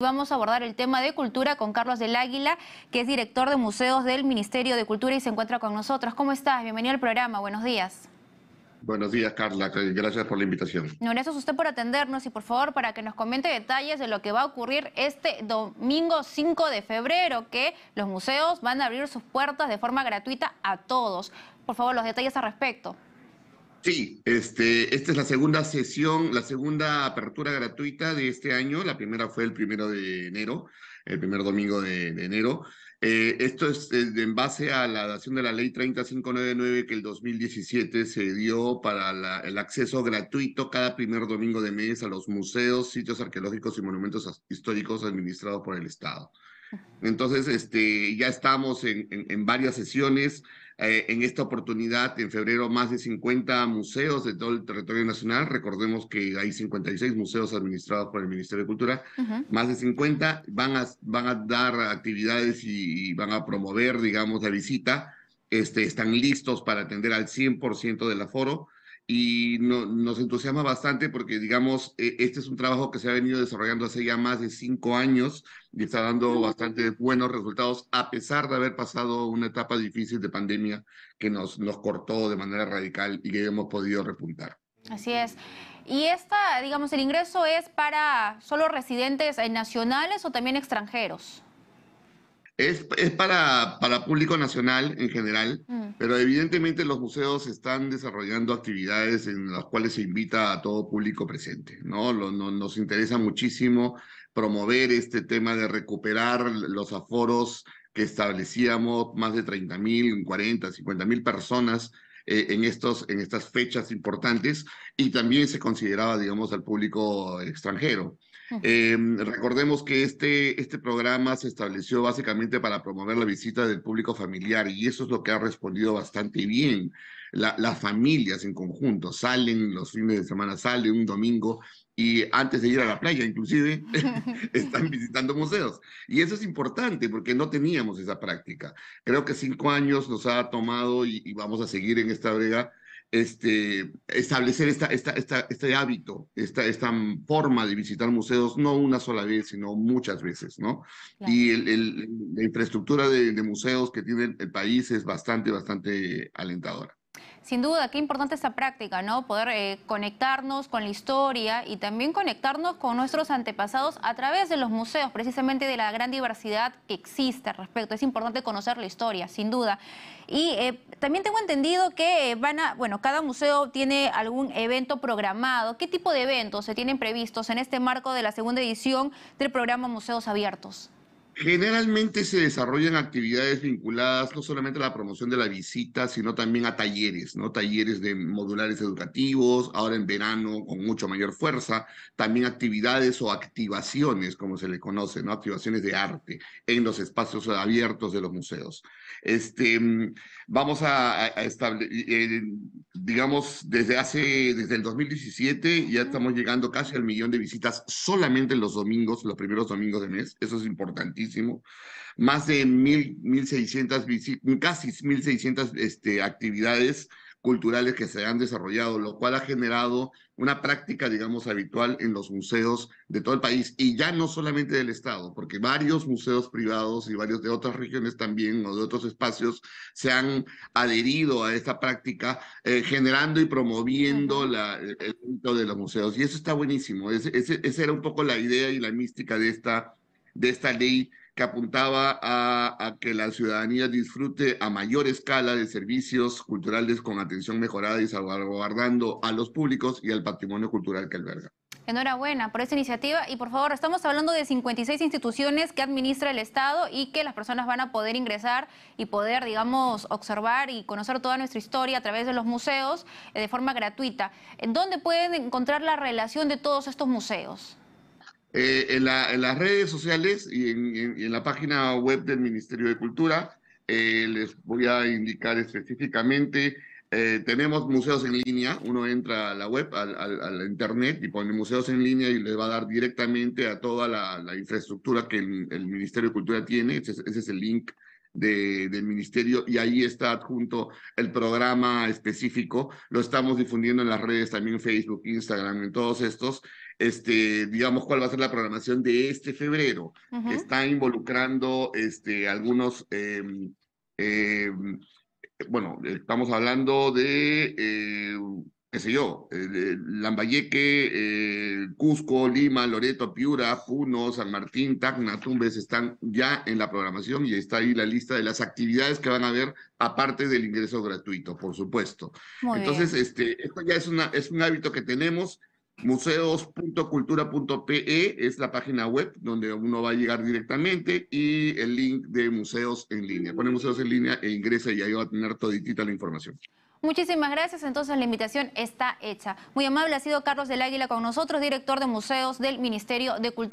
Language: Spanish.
Vamos a abordar el tema de cultura con Carlos del Águila, que es director de museos del Ministerio de Cultura y se encuentra con nosotros. ¿Cómo estás? Bienvenido al programa. Buenos días. Buenos días, Carla. Gracias por la invitación. gracias a usted por atendernos y por favor para que nos comente detalles de lo que va a ocurrir este domingo 5 de febrero, que los museos van a abrir sus puertas de forma gratuita a todos. Por favor, los detalles al respecto. Sí, este, esta es la segunda sesión, la segunda apertura gratuita de este año. La primera fue el primero de enero, el primer domingo de, enero. Eh, esto es eh, en base a la adaptación de la ley 3599 que el 2017 se dio para el acceso gratuito cada primer domingo de mes a los museos, sitios arqueológicos y monumentos históricos administrados por el Estado. Entonces, este, ya estamos en, varias sesiones. Eh, en esta oportunidad, en febrero, más de 50 museos de todo el territorio nacional. Recordemos que hay 56 museos administrados por el Ministerio de Cultura. Más de 50 van a, van a dar actividades y, y van a promover, digamos, la visita. Este, están listos para atender al 100% del aforo y no, nos entusiasma bastante porque, digamos, eh, este es un trabajo que se ha venido desarrollando hace ya más de cinco años y está dando bastante buenos resultados, a pesar de haber pasado una etapa difícil de pandemia que nos, nos cortó de manera radical y que hemos podido repuntar. Así es. ¿Y esta, digamos, el ingreso es para solo residentes eh, nacionales o también extranjeros? Es, para, para, público nacional en general, mm. pero evidentemente los museos están desarrollando actividades en las cuales se invita a todo público presente, ¿no? nos interesa muchísimo promover este tema de recuperar los aforos que establecíamos, más de 30.000, mil, 40, mil personas eh, en, estos, en estas fechas importantes y también se consideraba, digamos, al público extranjero. Em, recordemos que este, este programa se estableció básicamente para promover la visita del público familiar y eso es lo que ha respondido bastante bien las familias en conjunto salen los fines de semana, salen un domingo y antes de ir a la playa inclusive están visitando museos. Y eso es importante porque no teníamos esa práctica. Creo que cinco años nos ha tomado y, vamos a seguir en esta brega este, establecer esta, esta, este hábito, esta, esta forma de visitar museos, no una sola vez, sino muchas veces, ¿no? Y la infraestructura de, de museos que tiene el país es bastante, bastante alentadora. Sin duda, qué importante esta práctica, ¿no? Poder eh, conectarnos con la historia y también conectarnos con nuestros antepasados a través de los museos, precisamente de la gran diversidad que existe al respecto. Es importante conocer la historia, sin duda. Y eh, también tengo entendido que eh, van a, bueno, cada museo tiene algún evento programado. ¿Qué tipo de eventos se tienen previstos en este marco de la segunda edición del programa Museos Abiertos? Generalmente se desarrollan actividades vinculadas no solamente a la promoción de la visita, sino también a talleres, ¿no? Talleres de modulares educativos, ahora en verano con mucho mayor fuerza, también actividades o activaciones, como se le conoce, ¿no? Activaciones de arte en los espacios abiertos de los museos. Este, vamos a, establecer, eh, digamos, desde hace, desde el 2017 ya estamos llegando casi al millón de visitas solamente los domingos, los primeros domingos de mes, eso es importantísimo más de mil, seiscientas, casi mil este, actividades culturales que se han desarrollado, lo cual ha generado una práctica, digamos, habitual en los museos de todo el país y ya no solamente del Estado, porque varios museos privados y varios de otras regiones también o de otros espacios se han adherido a esta práctica, eh, generando y promoviendo el culto de los museos. Y eso está buenísimo. ese esa era un poco la idea y la mística de esta de esta ley que apuntaba a, que la ciudadanía disfrute a mayor escala de servicios culturales con atención mejorada y salvaguardando a los públicos y al patrimonio cultural que alberga. Enhorabuena por esta iniciativa y por favor, estamos hablando de 56 instituciones que administra el Estado y que las personas van a poder ingresar y poder, digamos, observar y conocer toda nuestra historia a través de los museos eh, de forma gratuita. ¿Dónde pueden encontrar la relación de todos estos museos? Eh, en, las redes sociales y en, la página web del Ministerio de Cultura. Eh, les voy a indicar específicamente, eh, tenemos museos en línea, uno entra a la web, al, al, internet y pone museos en línea y les va a dar directamente a toda la, infraestructura que el, Ministerio de Cultura tiene, ese es el link del ministerio y ahí está adjunto el programa específico. Lo estamos difundiendo en las redes también, Facebook, Instagram, en todos estos. Este, digamos, cuál va a ser la programación de este febrero. que Está involucrando este, algunos, em, em, bueno, estamos hablando de... Eh, qué sé yo, Lambayeque, eh, Cusco, Lima, Loreto, Piura, Puno, San Martín, Tacna, Tumbes están ya en la programación y está ahí la lista de las actividades que van a haber aparte del ingreso gratuito, por supuesto. Entonces, este, esto ya es, una, es un hábito que tenemos. Museos.cultura.pe es la página web donde uno va a llegar directamente y el link de museos en línea. Pone museos en línea e ingresa y ahí va a tener toditita la información. Muchísimas gracias, entonces la invitación está hecha. Muy amable ha sido Carlos del Águila con nosotros, director de museos del Ministerio de Cultura.